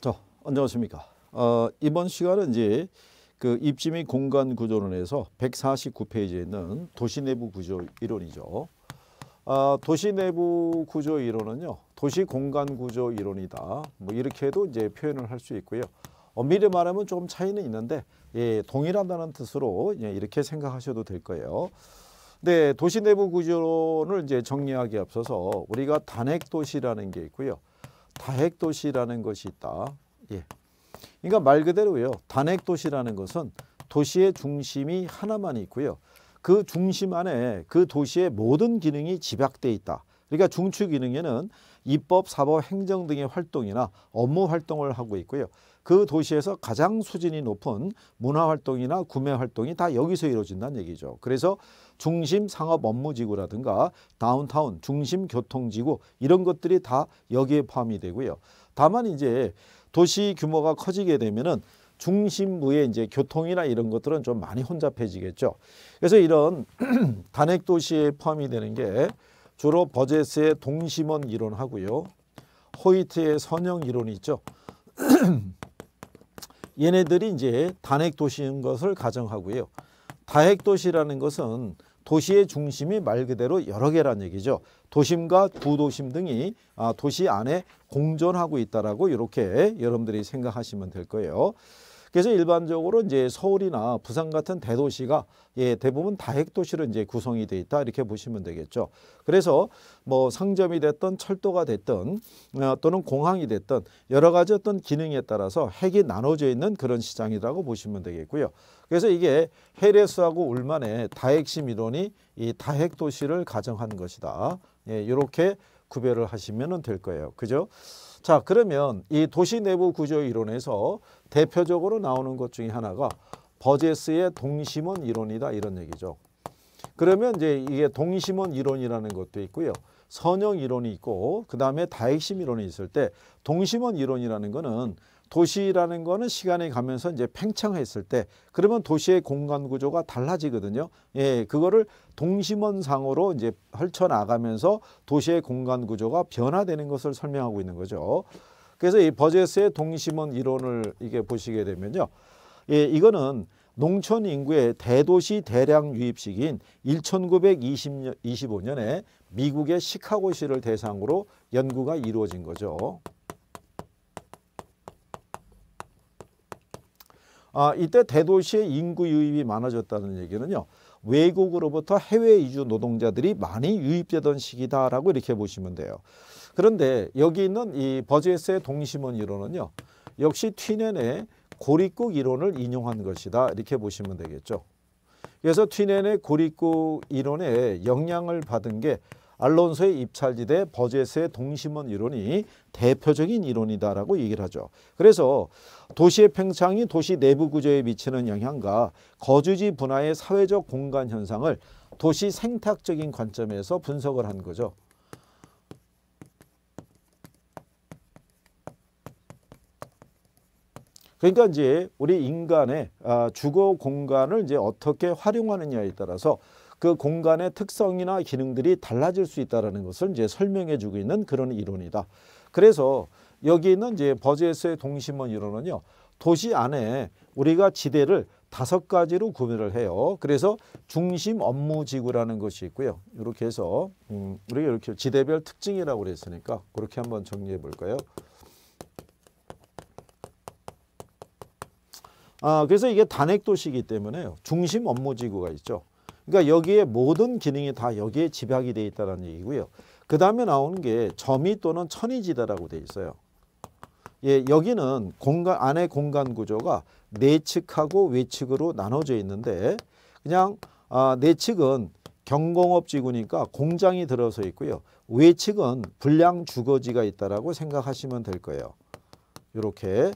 자, 안녕하십니까. 어, 이번 시간은 이제 그 입지 및 공간 구조론에서 149페이지에 있는 도시 내부 구조 이론이죠. 아, 도시 내부 구조 이론은요. 도시 공간 구조 이론이다. 뭐 이렇게도 이제 표현을 할 수 있고요. 엄밀히 어, 말하면 조금 차이는 있는데 예, 동일하다는 뜻으로 예, 이렇게 생각하셔도 될 거예요. 네, 도시 내부 구조론을 이제 정리하기 에 앞서서 우리가 단핵 도시라는 게 있고요. 다핵 도시라는 것이 있다. 예. 그러니까 말 그대로요. 단핵 도시라는 것은 도시의 중심이 하나만 있고요. 그 중심 안에 그 도시의 모든 기능이 집약돼 있다. 그러니까 중추 기능에는 입법, 사법, 행정 등의 활동이나 업무 활동을 하고 있고요. 그 도시에서 가장 수준이 높은 문화활동이나 구매활동이 다 여기서 이루어진다는 얘기죠. 그래서 중심 상업 업무지구라든가 다운타운, 중심 교통지구 이런 것들이 다 여기에 포함이 되고요. 다만 이제 도시 규모가 커지게 되면은 중심부의 이제 교통이나 이런 것들은 좀 많이 혼잡해지겠죠. 그래서 이런 단핵 도시에 포함이 되는 게 주로 버젯스의 동심원 이론하고요. 호이트의 선형 이론이 있죠. 얘네들이 이제 단핵 도시인 것을 가정하고요. 다핵 도시라는 것은 도시의 중심이 말 그대로 여러 개란 얘기죠. 도심과 구도심 등이 아, 도시 안에 공존하고 있다라고 이렇게 여러분들이 생각하시면 될 거예요. 그래서 일반적으로 이제 서울이나 부산 같은 대도시가 예, 대부분 다핵 도시로 이제 구성이 돼 있다 이렇게 보시면 되겠죠. 그래서 뭐 상점이 됐던 철도가 됐던 어, 또는 공항이 됐던 여러 가지 어떤 기능에 따라서 핵이 나눠져 있는 그런 시장이라고 보시면 되겠고요. 그래서 이게 헤레스하고 울만의 다핵심 이론이 이 다핵 도시를 가정한 것이다. 예, 이렇게 구별을 하시면 될 거예요. 그죠? 자 그러면 이 도시 내부 구조 이론에서 대표적으로 나오는 것 중에 하나가 버제스의 동심원 이론이다 이런 얘기죠. 그러면 이제 이게 동심원 이론이라는 것도 있고요. 선형 이론이 있고 그 다음에 다핵심 이론이 있을 때 동심원 이론이라는 거는 도시라는 거는 시간이 가면서 이제 팽창했을 때 그러면 도시의 공간 구조가 달라지거든요. 예, 그거를 동심원상으로 이제 헐쳐 나가면서 도시의 공간 구조가 변화되는 것을 설명하고 있는 거죠. 그래서 이 버제스의 동심원 이론을 이게 보시게 되면요. 예, 이거는 농촌 인구의 대도시 대량 유입 시기인 1925년에 미국의 시카고시를 대상으로 연구가 이루어진 거죠. 아, 이때 대도시의 인구 유입이 많아졌다는 얘기는요. 외국으로부터 해외 이주 노동자들이 많이 유입되던 시기다라고 이렇게 보시면 돼요. 그런데 여기 있는 이 버제스의 동심원 이론은요. 역시 튀넨의 고립국 이론을 인용한 것이다 이렇게 보시면 되겠죠. 그래서 튀넨의 고립국 이론에 영향을 받은 게 알론소의 입찰지대 버젯의 동심원 이론이 대표적인 이론이다라고 얘기를 하죠. 그래서 도시의 팽창이 도시 내부 구조에 미치는 영향과 거주지 분화의 사회적 공간 현상을 도시 생태학적인 관점에서 분석을 한 거죠. 그러니까 이제 우리 인간의 아, 주거 공간을 이제 어떻게 활용하느냐에 따라서 그 공간의 특성이나 기능들이 달라질 수 있다는 것을 이제 설명해 주고 있는 그런 이론이다. 그래서 여기 있는 이제 버즈에서의 동심원 이론은요. 도시 안에 우리가 지대를 다섯 가지로 구별을 해요. 그래서 중심 업무 지구라는 것이 있고요. 이렇게 해서 음, 우리가 이렇게 지대별 특징이라고 그랬으니까 그렇게 한번 정리해 볼까요? 아, 그래서 이게 단핵 도시이기 때문에 중심 업무 지구가 있죠. 그러니까 여기에 모든 기능이 다 여기에 집약이 돼 있다는 얘기고요. 그 다음에 나오는 게 점이 또는 천이지다라고 돼 있어요. 예, 여기는 공간 안의 공간 구조가 내측하고 외측으로 나눠져 있는데 그냥 아, 내측은 경공업지구니까 공장이 들어서 있고요. 외측은 불량 주거지가 있다라 생각하시면 될 거예요. 이렇게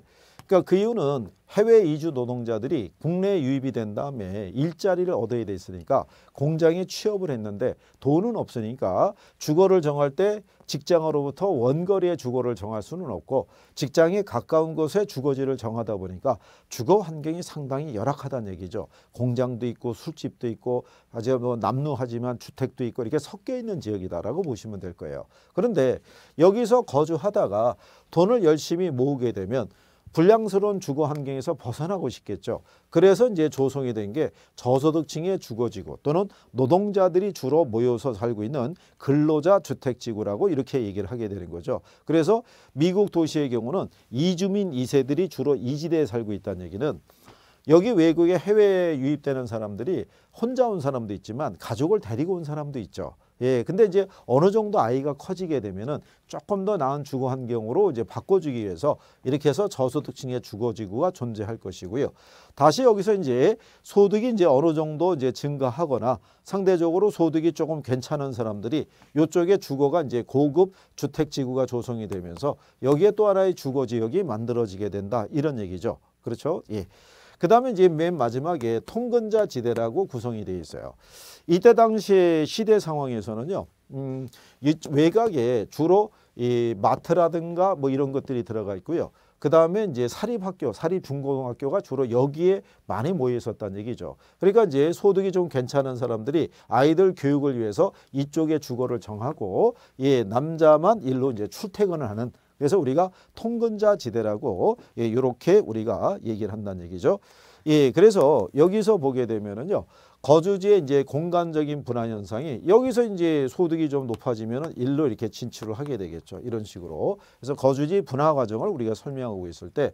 그러니까 그 이유는 해외 이주 노동자들이 국내에 유입이 된 다음에 일자리를 얻어야 돼 있으니까 공장에 취업을 했는데 돈은 없으니까 주거를 정할 때 직장으로부터 원거리의 주거를 정할 수는 없고 직장이 가까운 곳에 주거지를 정하다 보니까 주거 환경이 상당히 열악하다는 얘기죠. 공장도 있고 술집도 있고 아직 뭐 남루하지만 주택도 있고 이렇게 섞여 있는 지역이다라고 보시면 될 거예요. 그런데 여기서 거주하다가 돈을 열심히 모으게 되면 불량스러운 주거 환경에서 벗어나고 싶겠죠. 그래서 이제 조성이 된 게 저소득층의 주거지구 또는 노동자들이 주로 모여서 살고 있는 근로자 주택지구라고 이렇게 얘기를 하게 되는 거죠. 그래서 미국 도시의 경우는 이주민 이세들이 주로 이 지대에 살고 있다는 얘기는 여기 외국에 해외에 유입되는 사람들이 혼자 온 사람도 있지만 가족을 데리고 온 사람도 있죠. 예, 근데 이제 어느 정도 아이가 커지게 되면은 조금 더 나은 주거 환경으로 이제 바꿔주기 위해서 이렇게 해서 저소득층의 주거 지구가 존재할 것이고요. 다시 여기서 이제 소득이 이제 어느 정도 이제 증가하거나 상대적으로 소득이 조금 괜찮은 사람들이 요쪽에 주거가 이제 고급 주택 지구가 조성이 되면서 여기에 또 하나의 주거 지역이 만들어지게 된다 이런 얘기죠. 그렇죠? 예. 그 다음에 이제 맨 마지막에 통근자 지대라고 구성이 되어 있어요. 이때 당시 시대 상황에서는요. 음, 외곽에 주로 이 마트라든가 뭐 이런 것들이 들어가 있고요. 그 다음에 이제 사립학교, 사립중고등학교가 주로 여기에 많이 모여 있었다는 얘기죠. 그러니까 이제 소득이 좀 괜찮은 사람들이 아이들 교육을 위해서 이쪽에 주거를 정하고 예, 남자만 일로 이제 출퇴근을 하는 그래서 우리가 통근자 지대라고 예, 이렇게 우리가 얘기를 한다는 얘기죠. 예, 그래서 여기서 보게 되면은요. 거주지의 이제 공간적인 분화 현상이 여기서 이제 소득이 좀높아지면 일로 이렇게 진출을 하게 되겠죠. 이런 식으로. 그래서 거주지 분화 과정을 우리가 설명하고 있을 때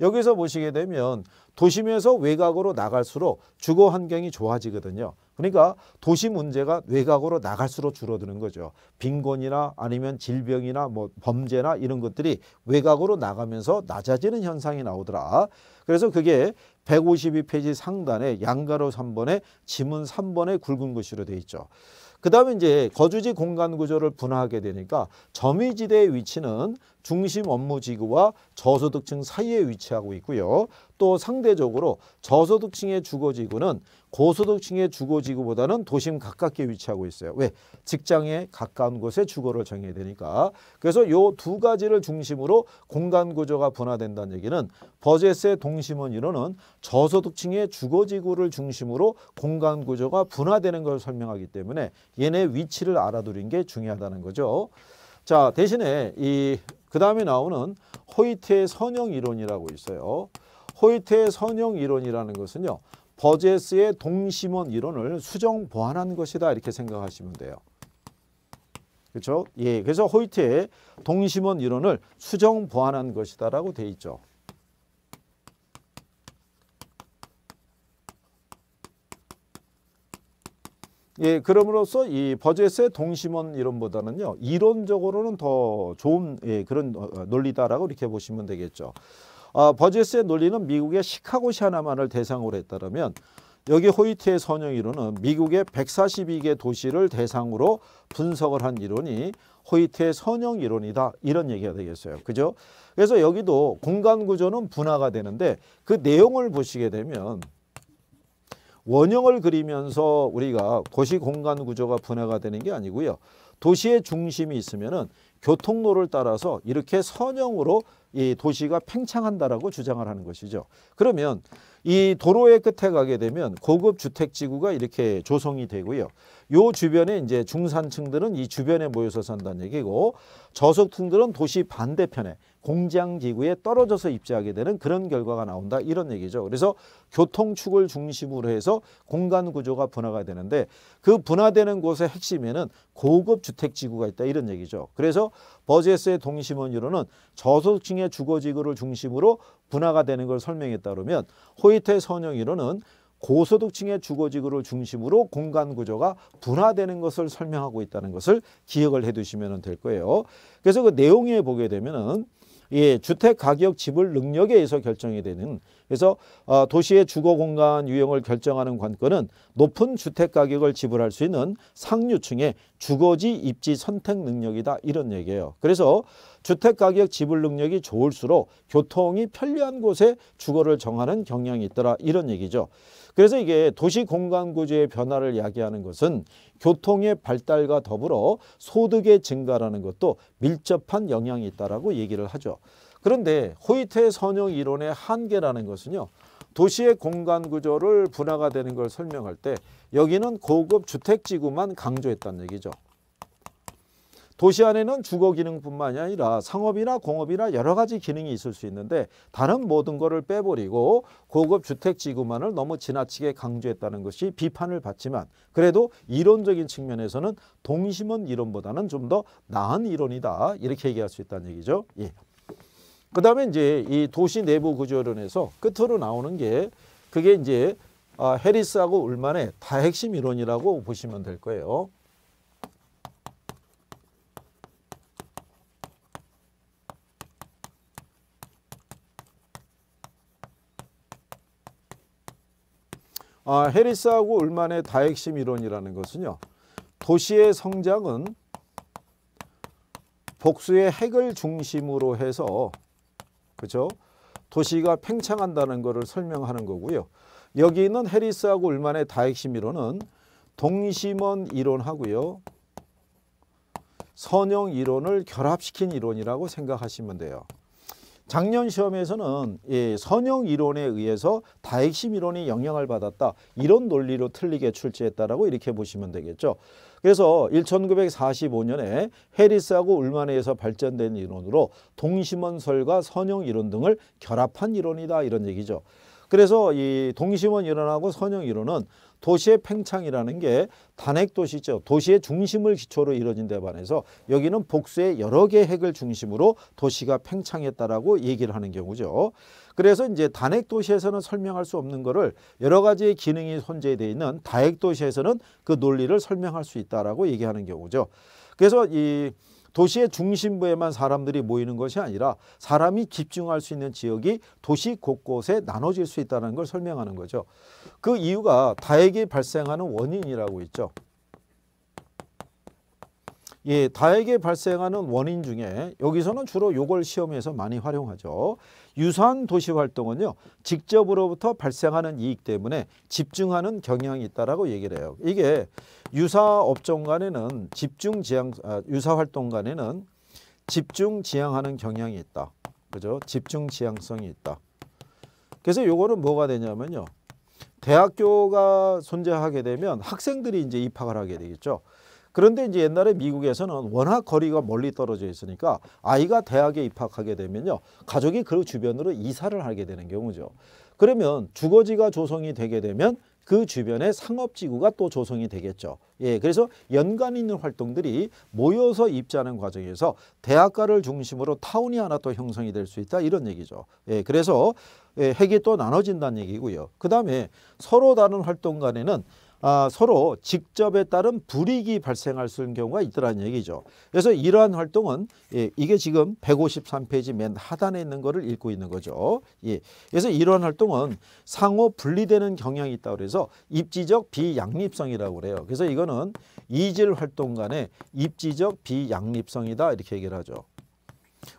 여기서 보시게 되면 도심에서 외곽으로 나갈수록 주거 환경이 좋아지거든요. 그러니까 도시 문제가 외곽으로 나갈수록 줄어드는 거죠. 빈곤이나 아니면 질병이나 뭐 범죄나 이런 것들이 외곽으로 나가면서 낮아지는 현상이 나오더라. 그래서 그게 152페이지 상단에 양가로 3번에 지문 3번에 굵은 것으로 되어 있죠. 그 다음에 이제 거주지 공간 구조를 분화하게 되니까 점유지대의 위치는 중심 업무 지구와 저소득층 사이에 위치하고 있고요. 또 상대적으로 저소득층의 주거지구는 고소득층의 주거지구보다는 도심 가깝게 위치하고 있어요. 왜? 직장에 가까운 곳에 주거를 정해야 되니까. 그래서 요 두 가지를 중심으로 공간 구조가 분화된다는 얘기는 버젯의 동심원 이론은 저소득층의 주거지구를 중심으로 공간 구조가 분화되는 걸 설명하기 때문에 얘네 위치를 알아두는 게 중요하다는 거죠. 자 대신에 이그 다음에 나오는 호이트의 선형 이론이라고 있어요. 호이트의 선형 이론이라는 것은요. 버제스의 동심원 이론을 수정 보완한 것이다 이렇게 생각하시면 돼요. 그렇죠? 예, 그래서 호이트의 동심원 이론을 수정 보완한 것이다라고 돼 있죠. 예, 그럼으로써 이 버젯의 동심원 이론보다는요 이론적으로는 더 좋은 예, 그런 어, 논리다라고 이렇게 보시면 되겠죠. 어, 버젯의 논리는 미국의 시카고 시하나만을 대상으로 했다면 여기 호이트의 선형 이론은 미국의 142개 도시를 대상으로 분석을 한 이론이 호이트의 선형 이론이다 이런 얘기가 되겠어요. 그죠? 그래서 여기도 공간 구조는 분화가 되는데 그 내용을 보시게 되면 원형을 그리면서 우리가 도시 공간 구조가 분해가 되는 게 아니고요. 도시의 중심이 있으면은 교통로를 따라서 이렇게 선형으로 이 도시가 팽창한다라고 주장을 하는 것이죠. 그러면 이 도로의 끝에 가게 되면 고급 주택 지구가 이렇게 조성이 되고요. 요 주변에 이제 중산층들은 이 주변에 모여서 산다는 얘기고 저소득층들은 도시 반대편에 공장 기구에 떨어져서 입지하게 되는 그런 결과가 나온다 이런 얘기죠. 그래서 교통축을 중심으로 해서 공간 구조가 분화가 되는데 그 분화되는 곳의 핵심에는 고급 주택 지구가 있다 이런 얘기죠. 그래서 버제스의 동심원으로는 저소득층의 주거 지구를 중심으로 분화가 되는 걸 설명했다 그러면 호이트의 선형이로는 고소득층의 주거지구를 중심으로 공간 구조가 분화되는 것을 설명하고 있다는 것을 기억을 해 두시면 될 거예요. 그래서 그 내용에 보게 되면은 예, 주택 가격 지불 능력에 의해서 결정이 되는 그래서 어, 도시의 주거 공간 유형을 결정하는 관건은 높은 주택 가격을 지불할 수 있는 상류층의 주거지 입지 선택 능력이다 이런 얘기예요. 그래서 주택가격 지불 능력이 좋을수록 교통이 편리한 곳에 주거를 정하는 경향이 있더라 이런 얘기죠. 그래서 이게 도시 공간 구조의 변화를 야기하는 것은 교통의 발달과 더불어 소득의 증가라는 것도 밀접한 영향이 있다라고 얘기를 하죠. 그런데 호이테 선형 이론의 한계라는 것은요. 도시의 공간 구조를 분화가 되는 걸 설명할 때 여기는 고급 주택지구만 강조했다는 얘기죠. 도시 안에는 주거 기능뿐만이 아니라 상업이나 공업이나 여러 가지 기능이 있을 수 있는데 다른 모든 것을 빼버리고 고급 주택 지구만을 너무 지나치게 강조했다는 것이 비판을 받지만 그래도 이론적인 측면에서는 동심은 이론보다는 좀 더 나은 이론이다 이렇게 얘기할 수 있다는 얘기죠. 예. 그 다음에 이제 이 도시 내부 구조론에서 끝으로 나오는 게 그게 이제 아, 해리스하고 울만의 다핵심 이론이라고 보시면 될 거예요. 아, 해리스하고 울만의 다핵심 이론이라는 것은요. 도시의 성장은 복수의 핵을 중심으로 해서 그죠? 도시가 팽창한다는 것을 설명하는 거고요. 여기 있는 해리스하고 울만의 다핵심 이론은 동심원 이론하고요. 선형 이론을 결합시킨 이론이라고 생각하시면 돼요. 작년 시험에서는 예, 선형 이론에 의해서 다핵심 이론이 영향을 받았다. 이런 논리로 틀리게 출제했다라고 이렇게 보시면 되겠죠. 그래서 1945년에 해리스하고 울만에에서 발전된 이론으로 동심원설과 선형 이론 등을 결합한 이론이다 이런 얘기죠. 그래서 이 동심원 이론하고 선형 이론은 도시의 팽창이라는 게 단핵 도시죠. 도시의 중심을 기초로 이루어진 데 반해서 여기는 복수의 여러 개의 핵을 중심으로 도시가 팽창했다라고 얘기를 하는 경우죠. 그래서 이제 단핵 도시에서는 설명할 수 없는 거를 여러 가지의 기능이 손재되어 있는 다핵 도시에서는 그 논리를 설명할 수 있다라고 얘기하는 경우죠. 그래서 이 도시의 중심부에만 사람들이 모이는 것이 아니라 사람이 집중할 수 있는 지역이 도시 곳곳에 나눠질 수 있다는 걸 설명하는 거죠. 그 이유가 다액이 발생하는 원인이라고 있죠. 예, 다에게 발생하는 원인 중에 여기서는 주로 요걸 시험에서 많이 활용하죠. 유사한 도시 활동은요. 직접으로부터 발생하는 이익 때문에 집중하는 경향이 있다라고 얘기를 해요. 이게 유사 업종 간에는 집중 지향 아, 유사 활동 간에는 집중 지향하는 경향이 있다. 그죠? 집중 지향성이 있다. 그래서 요거는 뭐가 되냐면요. 대학교가 존재하게 되면 학생들이 이제 입학을 하게 되겠죠. 그런데 이제 옛날에 미국에서는 워낙 거리가 멀리 떨어져 있으니까 아이가 대학에 입학하게 되면요. 가족이 그 주변으로 이사를 하게 되는 경우죠. 그러면 주거지가 조성이 되게 되면 그 주변에 상업지구가 또 조성이 되겠죠. 예, 그래서 연관 있는 활동들이 모여서 입자하는 과정에서 대학가를 중심으로 타운이 하나 또 형성이 될 수 있다 이런 얘기죠. 예, 그래서 예, 핵이 또 나눠진다는 얘기고요. 그 다음에 서로 다른 활동 간에는 아, 서로 직접에 따른 불이익이 발생할 수 있는 경우가 있더라는 얘기죠. 그래서 이러한 활동은 예, 이게 지금 153페이지 맨 하단에 있는 거를 읽고 있는 거죠. 예, 그래서 이러한 활동은 상호 분리되는 경향이 있다고 그래서 입지적 비양립성이라고 그래요. 그래서 이거는 이질 활동 간의 입지적 비양립성이다 이렇게 얘기를 하죠.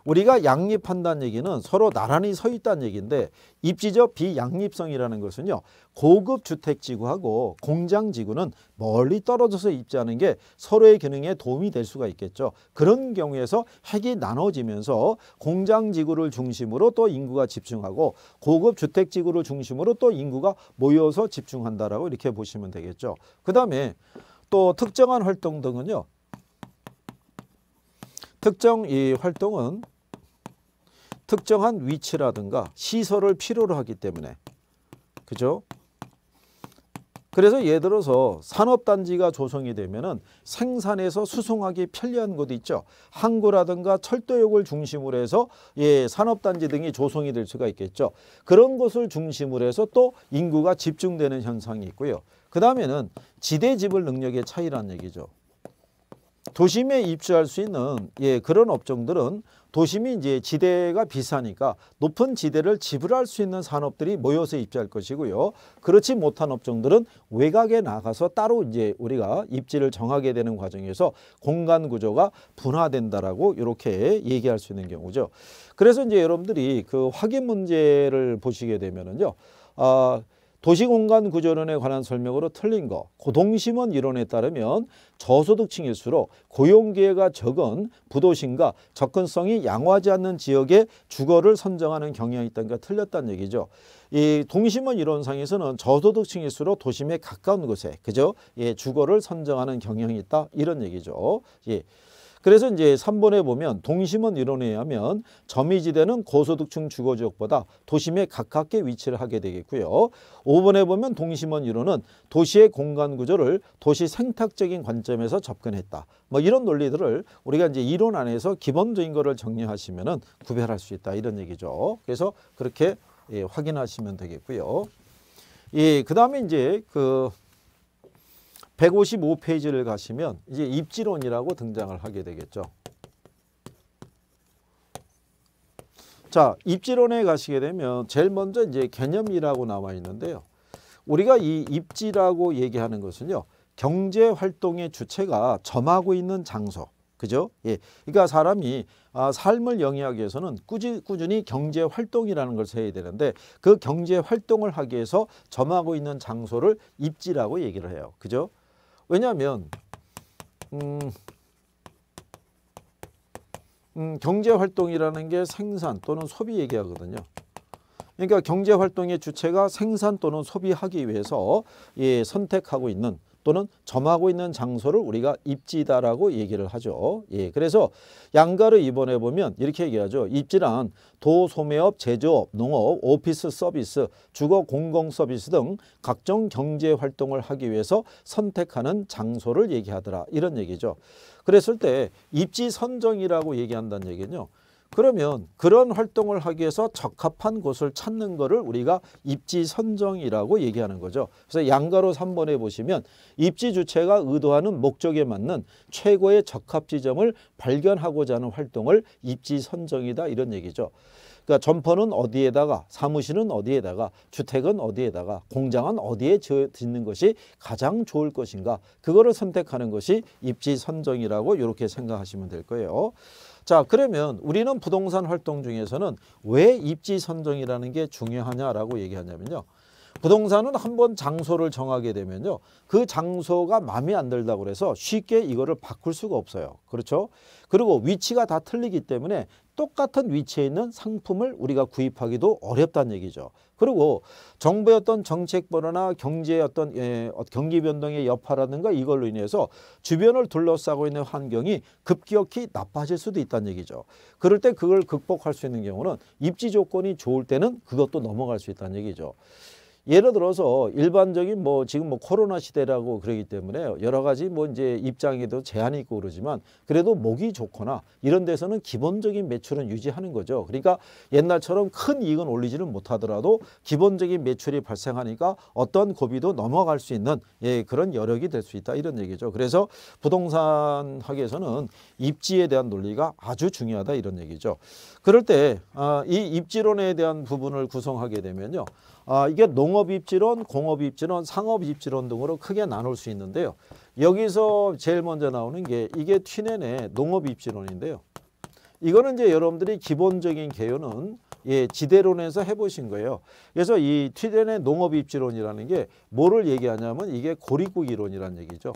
우리가 양립한다는 얘기는 서로 나란히 서 있다는 얘기인데 입지적 비양립성이라는 것은요. 고급 주택지구하고 공장지구는 멀리 떨어져서 입지하는 게 서로의 기능에 도움이 될 수가 있겠죠. 그런 경우에서 핵이 나눠지면서 공장지구를 중심으로 또 인구가 집중하고 고급 주택지구를 중심으로 또 인구가 모여서 집중한다라고 이렇게 보시면 되겠죠. 그 다음에 또 특정한 활동 등은요. 특정 이 활동은 특정한 위치라든가 시설을 필요로 하기 때문에 그죠? 그래서 예를 들어서 산업단지가 조성이 되면은 생산에서 수송하기 편리한 곳이 있죠. 항구라든가 철도역을 중심으로 해서 예, 산업단지 등이 조성이 될 수가 있겠죠. 그런 곳을 중심으로 해서 또 인구가 집중되는 현상이 있고요. 그 다음에는 지대지불 능력의 차이란 얘기죠. 도심에 입주할 수 있는 예, 그런 업종들은 도심이 이제 지대가 비싸니까 높은 지대를 지불할 수 있는 산업들이 모여서 입주할 것이고요. 그렇지 못한 업종들은 외곽에 나가서 따로 이제 우리가 입지를 정하게 되는 과정에서 공간 구조가 분화된다라고 이렇게 얘기할 수 있는 경우죠. 그래서 이제 여러분들이 그 확인 문제를 보시게 되면은요. 아, 어, 도시공간 구조론에 관한 설명으로 틀린 거 고동심원 이론에 따르면 저소득층일수록 고용기회가 적은 부도심과 접근성이 양호하지 않는 지역의 주거를 선정하는 경향이 있다니까 틀렸다는 얘기죠. 이 동심원 이론상에서는 저소득층일수록 도심에 가까운 곳에 그죠? 예, 주거를 선정하는 경향이 있다 이런 얘기죠. 예. 그래서 이제 3번에 보면 동심원 이론에 의하면 점이지대는 고소득층 주거지역보다 도심에 가깝게 위치를 하게 되겠고요. 5번에 보면 동심원 이론은 도시의 공간 구조를 도시 생태적인 관점에서 접근했다. 뭐 이런 논리들을 우리가 이제 이론 안에서 기본적인 것을 정리하시면은 구별할 수 있다 이런 얘기죠. 그래서 그렇게 예, 확인하시면 되겠고요. 예, 그다음에 이제 그 155페이지를 가시면 이제 입지론이라고 등장을 하게 되겠죠. 자, 입지론에 가시게 되면 제일 먼저 이제 개념이라고 나와 있는데요. 우리가 이 입지라고 얘기하는 것은요. 경제 활동의 주체가 점하고 있는 장소. 그죠? 예. 그러니까 사람이 아, 삶을 영위하기 위해서는 꾸준, 히 경제 활동이라는 걸 해야 되는데 그 경제 활동을 하기 위해서 점하고 있는 장소를 입지라고 얘기를 해요. 그죠? 왜냐하면 음, 음, 경제활동이라는 게 생산 또는 소비 얘기하거든요. 그러니까 경제활동의 주체가 생산 또는 소비하기 위해서 예, 선택하고 있는 또는 점하고 있는 장소를 우리가 입지다라고 얘기를 하죠. 예, 그래서 양가를 입원해 보면 이렇게 얘기하죠. 입지란 도, 소매업, 제조업, 농업, 오피스 서비스, 주거 공공 서비스 등 각종 경제 활동을 하기 위해서 선택하는 장소를 얘기하더라. 이런 얘기죠. 그랬을 때 입지 선정이라고 얘기한다는 얘기는요. 그러면 그런 활동을 하기 위해서 적합한 곳을 찾는 것을 우리가 입지 선정이라고 얘기하는 거죠. 그래서 양가로 3번에 보시면 입지 주체가 의도하는 목적에 맞는 최고의 적합 지점을 발견하고자 하는 활동을 입지 선정이다 이런 얘기죠. 그러니까 점퍼는 어디에다가 사무실은 어디에다가 주택은 어디에다가 공장은 어디에 짓는 것이 가장 좋을 것인가 그거를 선택하는 것이 입지 선정이라고 이렇게 생각하시면 될 거예요. 자 그러면 우리는 부동산 활동 중에서는 왜 입지 선정이라는 게 중요하냐라고 얘기하냐면요. 부동산은 한번 장소를 정하게 되면요. 그 장소가 마음에 안 들다고 그래서 쉽게 이거를 바꿀 수가 없어요. 그렇죠? 그리고 위치가 다 틀리기 때문에 똑같은 위치에 있는 상품을 우리가 구입하기도 어렵다는 얘기죠. 그리고 정부의 어떤 정책 번호나 경제의 어떤 예, 경기 변동의 여파라든가 이걸로 인해서 주변을 둘러싸고 있는 환경이 급격히 나빠질 수도 있다는 얘기죠. 그럴 때 그걸 극복할 수 있는 경우는 입지 조건이 좋을 때는 그것도 넘어갈 수 있다는 얘기죠. 예를 들어서 일반적인 뭐 지금 뭐 코로나 시대라고 그러기 때문에 여러 가지 뭐 이제 입장에도 제한이 있고 그러지만 그래도 목이 좋거나 이런 데서는 기본적인 매출은 유지하는 거죠. 그러니까 옛날처럼 큰 이익은 올리지는 못하더라도 기본적인 매출이 발생하니까 어떤 고비도 넘어갈 수 있는 예, 그런 여력이 될 수 있다 이런 얘기죠. 그래서 부동산 학에서는 입지에 대한 논리가 아주 중요하다 이런 얘기죠. 그럴 때이 아, 입지론에 대한 부분을 구성하게 되면요. 아, 이게 농업입지론, 공업입지론, 상업입지론 등으로 크게 나눌 수 있는데요. 여기서 제일 먼저 나오는 게 이게 튀넨의 농업입지론인데요. 이거는 이제 여러분들이 기본적인 개요는 예, 지대론에서 해보신 거예요. 그래서 이튀넨의 농업입지론이라는 게 뭐를 얘기하냐면 이게 고립국 이론이라는 얘기죠.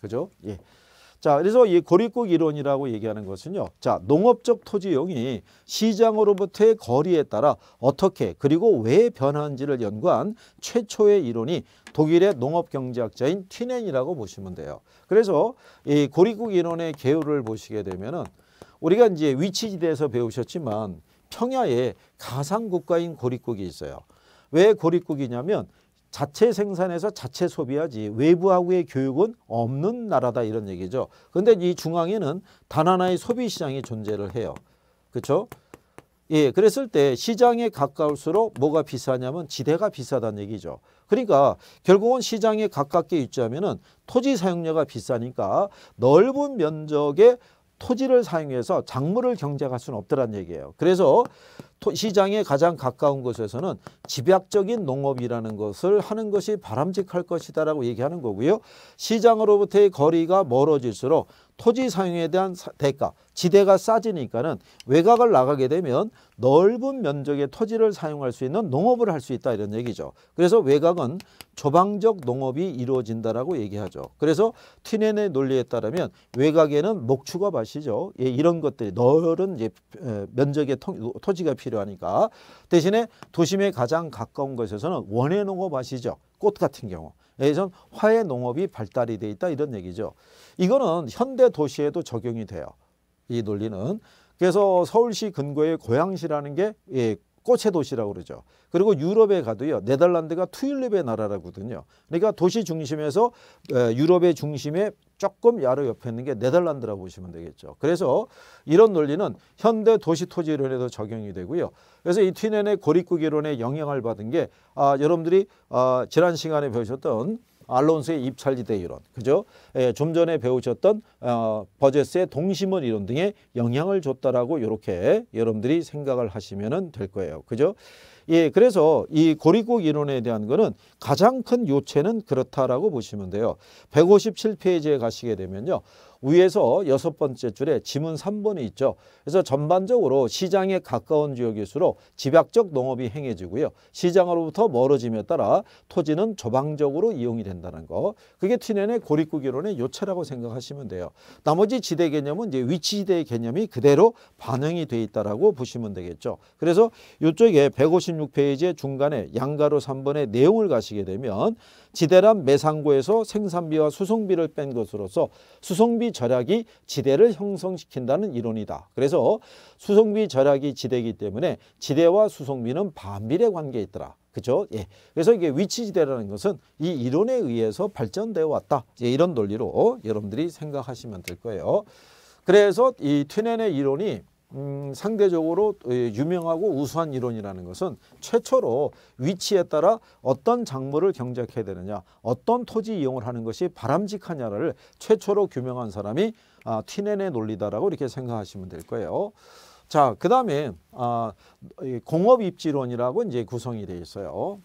그죠? 예. 자, 그래서 이고립국 이론이라고 얘기하는 것은요. 자, 농업적 토지용이 시장으로부터의 거리에 따라 어떻게 그리고 왜 변하는지를 연구한 최초의 이론이 독일의 농업경제학자인 티넨이라고 보시면 돼요. 그래서 이고립국 이론의 개요를 보시게 되면은 우리가 이제 위치지대에서 배우셨지만 평야에 가상국가인 고립국이 있어요. 왜 고립국이냐면 자체 생산해서 자체 소비하지 외부하고의 교육은 없는 나라다 이런 얘기죠. 그런데 이 중앙에는 단 하나의 소비 시장이 존재를 해요. 그렇죠? 예, 그랬을 때 시장에 가까울수록 뭐가 비싸냐면 지대가 비싸다는 얘기죠. 그러니까 결국은 시장에 가깝게 유지하면은 토지 사용료가 비싸니까 넓은 면적의 토지를 사용해서 작물을 경쟁할 수는 없더란 얘기예요. 그래서 시장에 가장 가까운 곳에서는 집약적인 농업이라는 것을 하는 것이 바람직할 것이다라고 얘기하는 거고요. 시장으로부터의 거리가 멀어질수록 토지 사용에 대한 대가, 지대가 싸지니까는 외곽을 나가게 되면 넓은 면적의 토지를 사용할 수 있는 농업을 할 수 있다 이런 얘기죠. 그래서 외곽은 조방적 농업이 이루어진다라고 얘기하죠. 그래서 튀넨의 논리에 따르면 외곽에는 목축업 아시죠? 예, 이런 것들이 넓은 이제 예, 어, 면적의 토지가 필요 필요하니까 대신에 도심에 가장 가까운 곳에서는 원예 농업 아시죠? 꽃 같은 경우 예전 화해 농업이 발달이 돼 있다 이런 얘기죠. 이거는 현대 도시에도 적용이 돼요. 이 논리는 그래서 서울시 근거의 고양시라는 게 예, 꽃의 도시라고 그러죠. 그리고 유럽에 가도요. 네덜란드가 투율립의 나라라거든요. 그러니까 도시 중심에서 유럽의 중심에 조금 야로 옆에 있는 게 네덜란드라고 보시면 되겠죠. 그래서 이런 논리는 현대 도시 토지 이론에도 적용이 되고요. 그래서 이 튀넨의 고립국 이론에 영향을 받은 게 아, 여러분들이 아, 지난 시간에 배우셨던 알론스의 입찰지대 이론, 그죠? 예, 좀 전에 배우셨던 어, 버제스의 동심원 이론 등에 영향을 줬다라고 이렇게 여러분들이 생각을 하시면 될 거예요. 그죠? 예, 그래서 이 고리국 이론에 대한 거는 가장 큰 요체는 그렇다라고 보시면 돼요. 157페이지에 가시게 되면요. 위에서 여섯 번째 줄에 지문 3번이 있죠. 그래서 전반적으로 시장에 가까운 지역일수록 집약적 농업이 행해지고요. 시장으로부터 멀어짐에 따라 토지는 조방적으로 이용이 된다는 거. 그게 튜넨의 고립구 기론의 요체라고 생각하시면 돼요. 나머지 지대 개념은 이제 위치 지대의 개념이 그대로 반영이 돼 있다라고 보시면 되겠죠. 그래서 이쪽에 156페이지의 중간에 양가로 3번의 내용을 가시게 되면 지대란 매상고에서 생산비와 수송비를 뺀 것으로서 수송비 절약이 지대를 형성시킨다는 이론이다. 그래서 수송비 절약이 지대이기 때문에 지대와 수송비는 반비례 관계에 있더라. 그죠? 예. 그래서 이게 위치지대라는 것은 이 이론에 의해서 발전되어 왔다. 예, 이런 논리로 여러분들이 생각하시면 될 거예요. 그래서 이 튀넨의 이론이 음, 상대적으로 어, 예, 유명하고 우수한 이론이라는 것은 최초로 위치에 따라 어떤 작물을 경작해야 되느냐 어떤 토지 이용을 하는 것이 바람직하냐를 최초로 규명한 사람이 아, 티넨의 논리다라고 이렇게 생각하시면 될 거예요. 자, 그 다음에 아, 공업입지론이라고 이제 구성이 되어 있어요.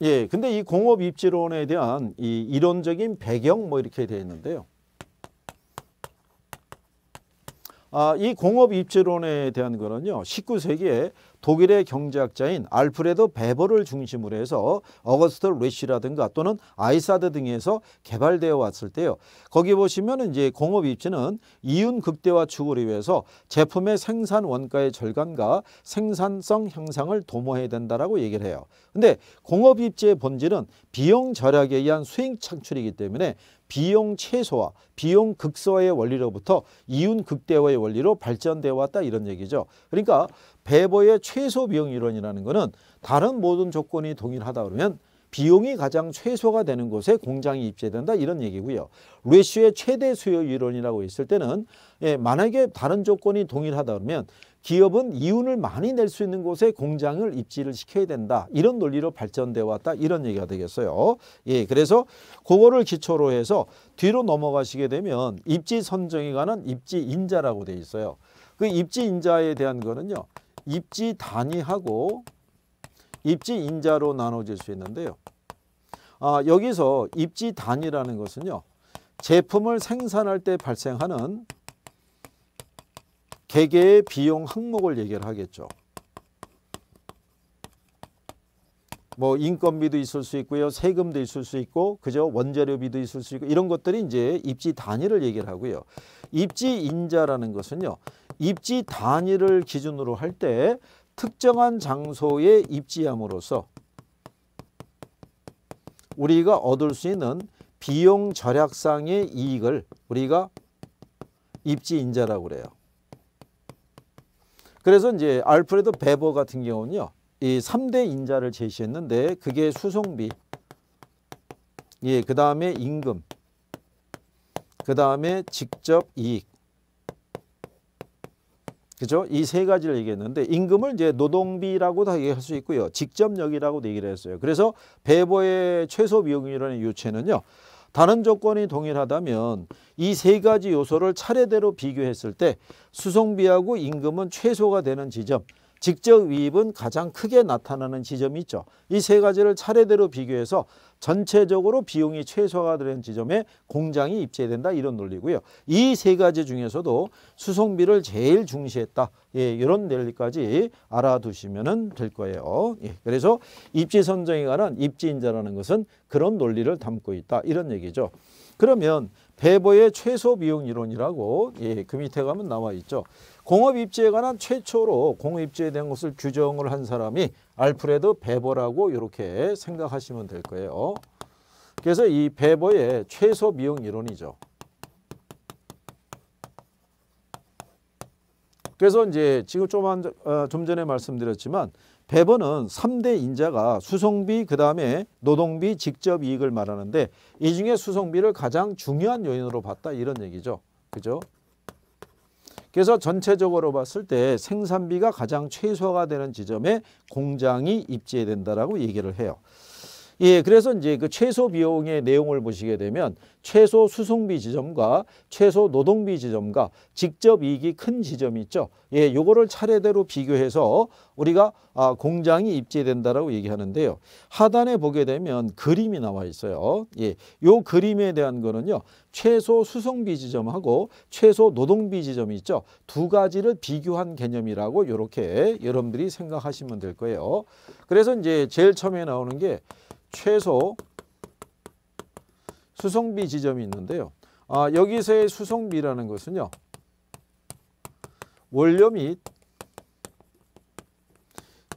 예, 근데 이 공업 입지론에 대한 이 이론적인 배경 뭐 이렇게 되어 있는데요. 아, 이 공업 입지론에 대한 거는요. 19세기에 독일의 경제학자인 알프레드 베버를 중심으로 해서 어거스트 레시라든가 또는 아이사드 등에서 개발되어 왔을 때요. 거기 보시면 이제 공업 입지는 이윤 극대화 추구를 위해서 제품의 생산 원가의 절감과 생산성 향상을 도모해야 된다라고 얘기를 해요. 근데 공업 입지의 본질은 비용 절약에 의한 수익 창출이기 때문에 비용 최소화, 비용 극소화의 원리로부터 이윤 극대화의 원리로 발전되어 왔다 이런 얘기죠. 그러니까 배보의 최소 비용 이론이라는 것은 다른 모든 조건이 동일하다 그러면 비용이 가장 최소가 되는 곳에 공장이 입재된다 이런 얘기고요. 레시의 최대 수요 이론이라고 했을 때는 예, 만약에 다른 조건이 동일하다 그러면 기업은 이윤을 많이 낼 수 있는 곳에 공장을 입지를 시켜야 된다. 이런 논리로 발전돼 왔다. 이런 얘기가 되겠어요. 예, 그래서 그거를 기초로 해서 뒤로 넘어가시게 되면 입지 선정에 관한 입지 인자라고 돼 있어요. 그 입지 인자에 대한 거는요. 입지 단위하고 입지 인자로 나눠질 수 있는데요. 아, 여기서 입지 단위라는 것은요. 제품을 생산할 때 발생하는 개개의 비용 항목을 얘기를 하겠죠. 뭐 인건비도 있을 수 있고요. 세금도 있을 수 있고 그죠? 원재료비도 있을 수 있고 이런 것들이 이제 입지 단위를 얘기를 하고요. 입지 인자라는 것은요. 입지 단위를 기준으로 할 때 특정한 장소에 입지함으로써 우리가 얻을 수 있는 비용 절약상의 이익을 우리가 입지인자라고 그래요. 그래서 이제 알프레드 베버 같은 경우는요. 이 3대 인자를 제시했는데 그게 수송비, 예, 그 다음에 임금, 그 다음에 직접 이익, 그죠? 이 세 가지를 얘기했는데 임금을 이제 노동비라고도 얘기할 수 있고요. 직접력이라고도 얘기를 했어요. 그래서 배보의 최소 비용이라는 요체는요. 다른 조건이 동일하다면 이 세 가지 요소를 차례대로 비교했을 때 수송비하고 임금은 최소가 되는 지점 직접 위입은 가장 크게 나타나는 지점이 있죠. 이 세 가지를 차례대로 비교해서 전체적으로 비용이 최소화가 되는 지점에 공장이 입재된다 이런 논리고요. 이 세 가지 중에서도 수송비를 제일 중시했다. 예, 이런 논리까지 알아두시면 될 거예요. 예, 그래서 입지 선정에 관한 입지인자라는 것은 그런 논리를 담고 있다. 이런 얘기죠. 그러면 배보의 최소 비용 이론이라고 예, 그 밑에 가면 나와 있죠. 공업 입지에 관한 최초로 공업 입지에 대한 것을 규정을 한 사람이 알프레드 베버라고 이렇게 생각하시면 될 거예요. 그래서 이 베버의 최소 비용 이론이죠. 그래서 이제 지금 좀, 한, 어, 좀 전에 말씀드렸지만 배번은 3대 인자가 수송비 그다음에 노동비 직접 이익을 말하는데 이 중에 수송비를 가장 중요한 요인으로 봤다 이런 얘기죠. 그죠? 그래서 전체적으로 봤을 때 생산비가 가장 최소화가 되는 지점에 공장이 입지해야 된다라고 얘기를 해요. 예, 그래서 이제 그 최소 비용의 내용을 보시게 되면 최소 수송비 지점과 최소 노동비 지점과 직접 이익이 큰 지점이 있죠. 예, 요거를 차례대로 비교해서 우리가 아, 공장이 입지된다라고 얘기하는데요. 하단에 보게 되면 그림이 나와 있어요. 예, 요 그림에 대한 거는요. 최소 수송비 지점하고 최소 노동비 지점이 있죠. 두 가지를 비교한 개념이라고 요렇게 여러분들이 생각하시면 될 거예요. 그래서 이제 제일 처음에 나오는 게 최소 수송비 지점이 있는데요. 아, 여기서의 수송비라는 것은요. 원료 및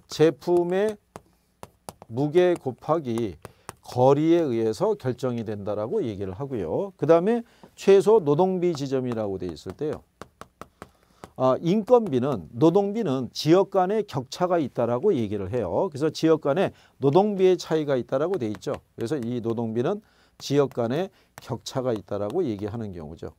제품의 무게 곱하기 거리에 의해서 결정이 된다라고 얘기를 하고요. 그 다음에 최소 노동비 지점이라고 돼 있을 때요. 어, 인건비는 노동비는 지역 간의 격차가 있다라고 얘기를 해요. 그래서 지역 간의 노동비의 차이가 있다라고 돼 있죠. 그래서 이 노동비는 지역 간의 격차가 있다라고 얘기하는 경우죠.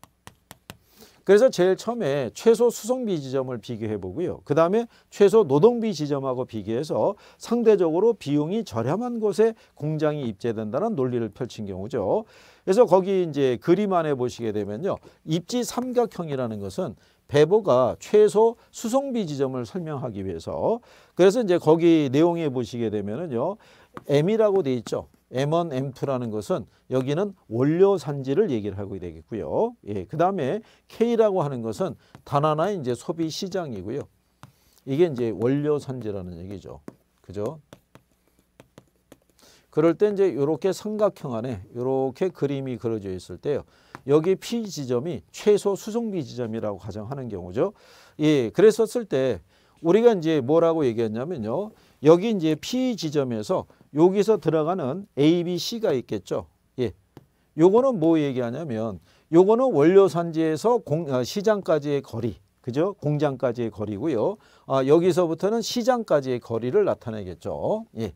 그래서 제일 처음에 최소 수송비 지점을 비교해 보고요. 그 다음에 최소 노동비 지점하고 비교해서 상대적으로 비용이 저렴한 곳에 공장이 입재된다는 논리를 펼친 경우죠. 그래서 거기 이제 그림 안에 보시게 되면요. 입지 삼각형이라는 것은 배보가 최소 수송비 지점을 설명하기 위해서 그래서 이제 거기 내용에 보시게 되면은요. M이라고 돼 있죠. M1, M2라는 것은 여기는 원료 산지를 얘기를 하고 되겠고요. 예, 그 다음에 K라고 하는 것은 단 하나의 이제 소비 시장이고요. 이게 이제 원료 산지라는 얘기죠. 그죠? 그럴 때 이제 이렇게 삼각형 안에 이렇게 그림이 그려져 있을 때요. 여기 P 지점이 최소 수송비 지점이라고 가정하는 경우죠. 예, 그랬었을 때 우리가 이제 뭐라고 얘기했냐면요. 여기 이제 P 지점에서 여기서 들어가는 A, B, C가 있겠죠. 예. 요거는 뭐 얘기하냐면 요거는 원료 산지에서 공, 아, 시장까지의 거리. 그죠? 공장까지의 거리고요. 아, 여기서부터는 시장까지의 거리를 나타내겠죠. 예.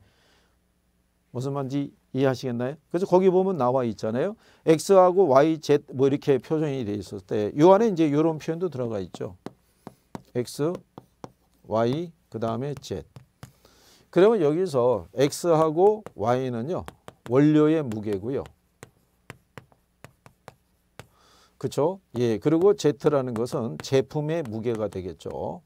무슨 말인지 이해하시겠나요? 그래서 거기 보면 나와 있잖아요. X하고 Y, Z 뭐 이렇게 표현이 돼 있었을 때요 안에 이제 이런 표현도 들어가 있죠. X, Y, 그 다음에 Z. 그러면 여기서 X하고 Y는요. 원료의 무게고요. 그렇죠? 예, 그리고 Z라는 것은 제품의 무게가 되겠죠.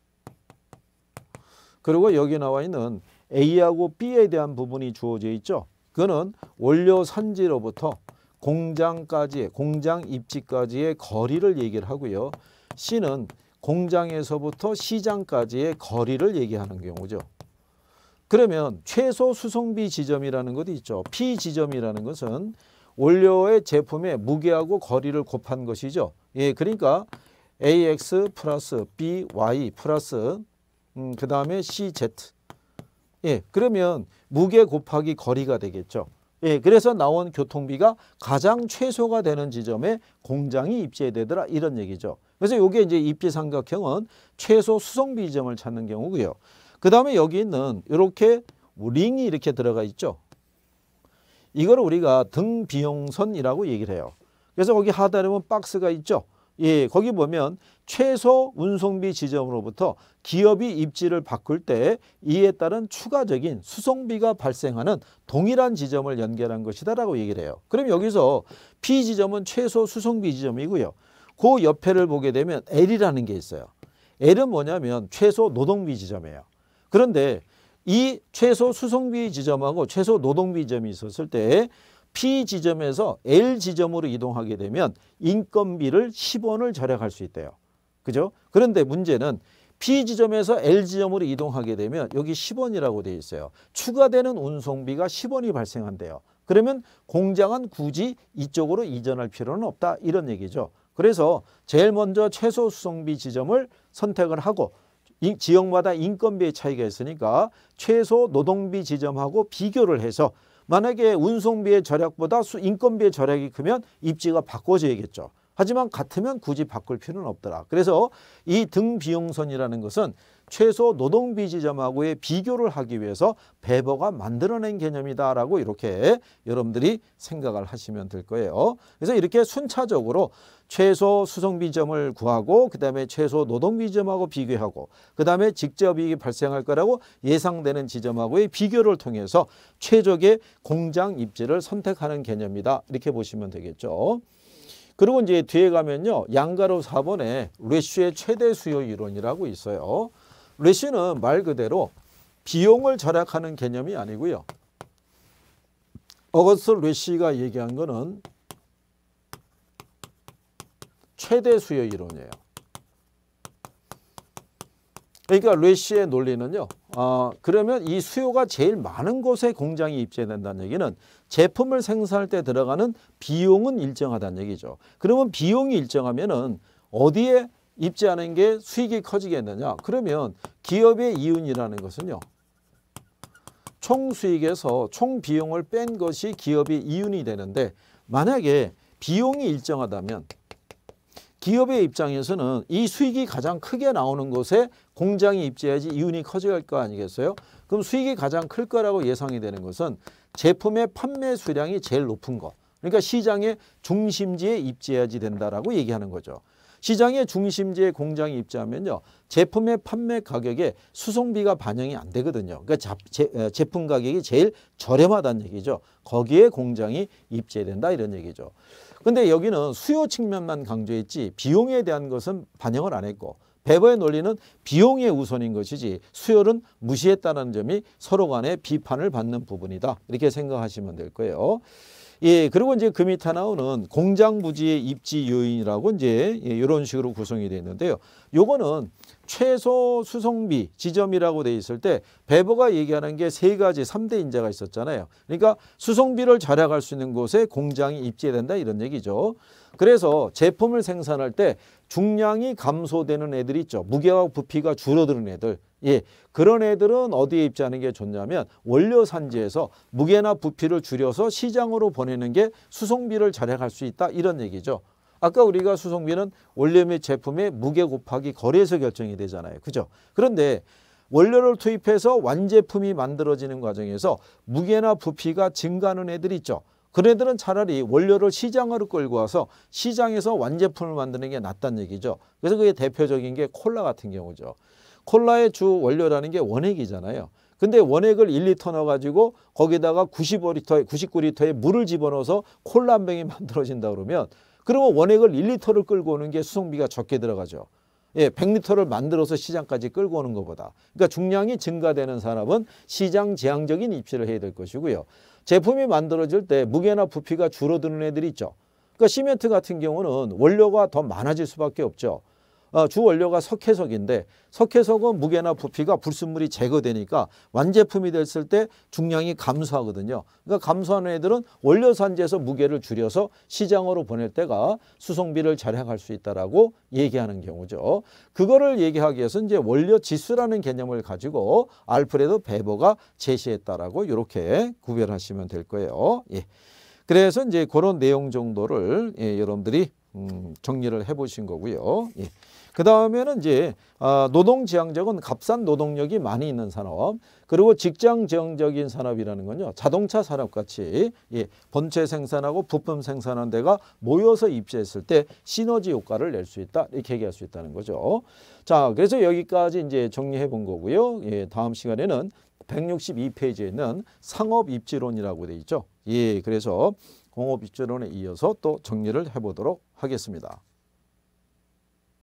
그리고 여기 나와 있는 A하고 B에 대한 부분이 주어져 있죠. 그거는 원료 산지로부터 공장까지의 공장 입지까지의 거리를 얘기를 하고요. C는 공장에서부터 시장까지의 거리를 얘기하는 경우죠. 그러면 최소 수송비 지점이라는 것도 있죠. P 지점이라는 것은 원료의 제품의 무게하고 거리를 곱한 것이죠. 예, 그러니까 AX 플러스 BY 플러스 음, 그 다음에 CZ 예, 그러면 무게 곱하기 거리가 되겠죠. 예, 그래서 나온 교통비가 가장 최소가 되는 지점에 공장이 입지되더라 이런 얘기죠. 그래서 요게 이제 입지 삼각형은 최소 수송비 지점을 찾는 경우고요. 그 다음에 여기 있는 이렇게 링이 이렇게 들어가 있죠. 이걸 우리가 등비용선이라고 얘기를 해요. 그래서 거기 하단에 보면 박스가 있죠. 예, 거기 보면 최소 운송비 지점으로부터 기업이 입지를 바꿀 때 이에 따른 추가적인 수송비가 발생하는 동일한 지점을 연결한 것이다라고 얘기를 해요. 그럼 여기서 P 지점은 최소 수송비 지점이고요. 그 옆에를 보게 되면 L이라는 게 있어요. L은 뭐냐면 최소 노동비 지점이에요. 그런데 이 최소 수송비 지점하고 최소 노동비 지점이 있었을 때 P 지점에서 L 지점으로 이동하게 되면 인건비를 10원을 절약할 수 있대요. 그죠? 그런데 문제는 P 지점에서 L 지점으로 이동하게 되면 여기 10원이라고 되어 있어요. 추가되는 운송비가 10원이 발생한대요. 그러면 공장은 굳이 이쪽으로 이전할 필요는 없다 이런 얘기죠. 그래서 제일 먼저 최소 수송비 지점을 선택을 하고 지역마다 인건비의 차이가 있으니까 최소 노동비 지점하고 비교를 해서 만약에 운송비의 절약보다 인건비의 절약이 크면 입지가 바꿔져야겠죠. 하지만 같으면 굳이 바꿀 필요는 없더라. 그래서 이 등비용선이라는 것은 최소 노동비 지점하고의 비교를 하기 위해서 베버가 만들어낸 개념이다라고 이렇게 여러분들이 생각을 하시면 될 거예요. 그래서 이렇게 순차적으로 최소 수송비 점을 구하고 그다음에 최소 노동비 점하고 비교하고 그다음에 직접이익이 발생할 거라고 예상되는 지점하고의 비교를 통해서 최적의 공장 입지를 선택하는 개념이다. 이렇게 보시면 되겠죠. 그리고 이제 뒤에 가면요. 양가로 4번에 레쉬의 최대 수요 이론이라고 있어요. 레쉬는 말 그대로 비용을 절약하는 개념이 아니고요. 어거스 레쉬가 얘기한 거는 최대 수요 이론이에요. 그러니까 레시의 논리는요. 어, 그러면 이 수요가 제일 많은 곳에 공장이 입재된다는 얘기는 제품을 생산할 때 들어가는 비용은 일정하다는 얘기죠. 그러면 비용이 일정하면은 어디에 입지하는 게 수익이 커지겠느냐? 그러면 기업의 이윤이라는 것은요. 총 수익에서 총 비용을 뺀 것이 기업의 이윤이 되는데 만약에 비용이 일정하다면 기업의 입장에서는 이 수익이 가장 크게 나오는 곳에 공장이 입지해야지 이윤이 커져갈 거 아니겠어요? 그럼 수익이 가장 클 거라고 예상이 되는 것은 제품의 판매 수량이 제일 높은 것. 그러니까 시장의 중심지에 입지해야지 된다라고 얘기하는 거죠. 시장의 중심지에 공장이 입지하면요. 제품의 판매 가격에 수송비가 반영이 안 되거든요. 그러니까 자, 제, 품 가격이 제일 저렴하다는 얘기죠. 거기에 공장이 입지해야 된다 이런 얘기죠. 근데 여기는 수요 측면만 강조했지 비용에 대한 것은 반영을 안 했고 배부의 논리는 비용의 우선인 것이지 수혈은 무시했다는 점이 서로 간의 비판을 받는 부분이다. 이렇게 생각하시면 될 거예요. 예, 그리고 이제 금이 그 타나오는 공장 부지의 입지 요인이라고 이제 이런 예, 식으로 구성이 되어 있는데요. 요거는 최소 수송비 지점이라고 돼 있을 때 베버가 얘기하는 게 세 가지 3대 인재가 있었잖아요. 그러니까 수송비를 절약할 수 있는 곳에 공장이 입지해야 된다 이런 얘기죠. 그래서 제품을 생산할 때 중량이 감소되는 애들 있죠. 무게와 부피가 줄어드는 애들. 예, 그런 애들은 어디에 입지하는 게 좋냐면 원료 산지에서 무게나 부피를 줄여서 시장으로 보내는 게 수송비를 절약할 수 있다 이런 얘기죠. 아까 우리가 수송비는 원료 및 제품의 무게 곱하기 거래에서 결정이 되잖아요. 그죠? 그런데 원료를 투입해서 완제품이 만들어지는 과정에서 무게나 부피가 증가하는 애들이 있죠. 그런 애들은 차라리 원료를 시장으로 끌고 와서 시장에서 완제품을 만드는 게 낫다는 얘기죠. 그래서 그게 대표적인 게 콜라 같은 경우죠. 콜라의 주 원료라는 게 원액이잖아요. 근데 원액을 1리터 넣어가지고 거기다가 95리터에 9 9리터에 물을 집어넣어서 콜라 한 병이 만들어진다 그러면 그러면 원액을 1리터를 끌고 오는 게 수송비가 적게 들어가죠. 예, 100리터를 만들어서 시장까지 끌고 오는 것보다. 그러니까 중량이 증가되는 산업은 시장 지향적인 입시를 해야 될 것이고요. 제품이 만들어질 때 무게나 부피가 줄어드는 애들이 있죠. 그러니까 시멘트 같은 경우는 원료가 더 많아질 수밖에 없죠. 어, 주 원료가 석회석인데 석회석은 무게나 부피가 불순물이 제거되니까 완제품이 됐을 때 중량이 감소하거든요. 그러니까 감소하는 애들은 원료 산지에서 무게를 줄여서 시장으로 보낼 때가 수송비를 절약할 수 있다라고 얘기하는 경우죠. 그거를 얘기하기 위해서 이제 원료 지수라는 개념을 가지고 알프레드 베버가 제시했다라고 이렇게 구별하시면 될 거예요. 예. 그래서 이제 그런 내용 정도를 예, 여러분들이 음, 정리를 해보신 거고요. 예. 그 다음에는 이제 아, 노동 지향적은 값싼 노동력이 많이 있는 산업 그리고 직장 지향적인 산업이라는 건요 자동차 산업 같이 예, 본체 생산하고 부품 생산한 데가 모여서 입주했을 때 시너지 효과를 낼 수 있다 이렇게 얘기할 수 있다는 거죠. 자 그래서 여기까지 이제 정리해 본 거고요. 예, 다음 시간에는 162페이지에 있는 상업 입지론이라고 되어 있죠. 예, 그래서 공업 입지론에 이어서 또 정리를 해보도록 하겠습니다.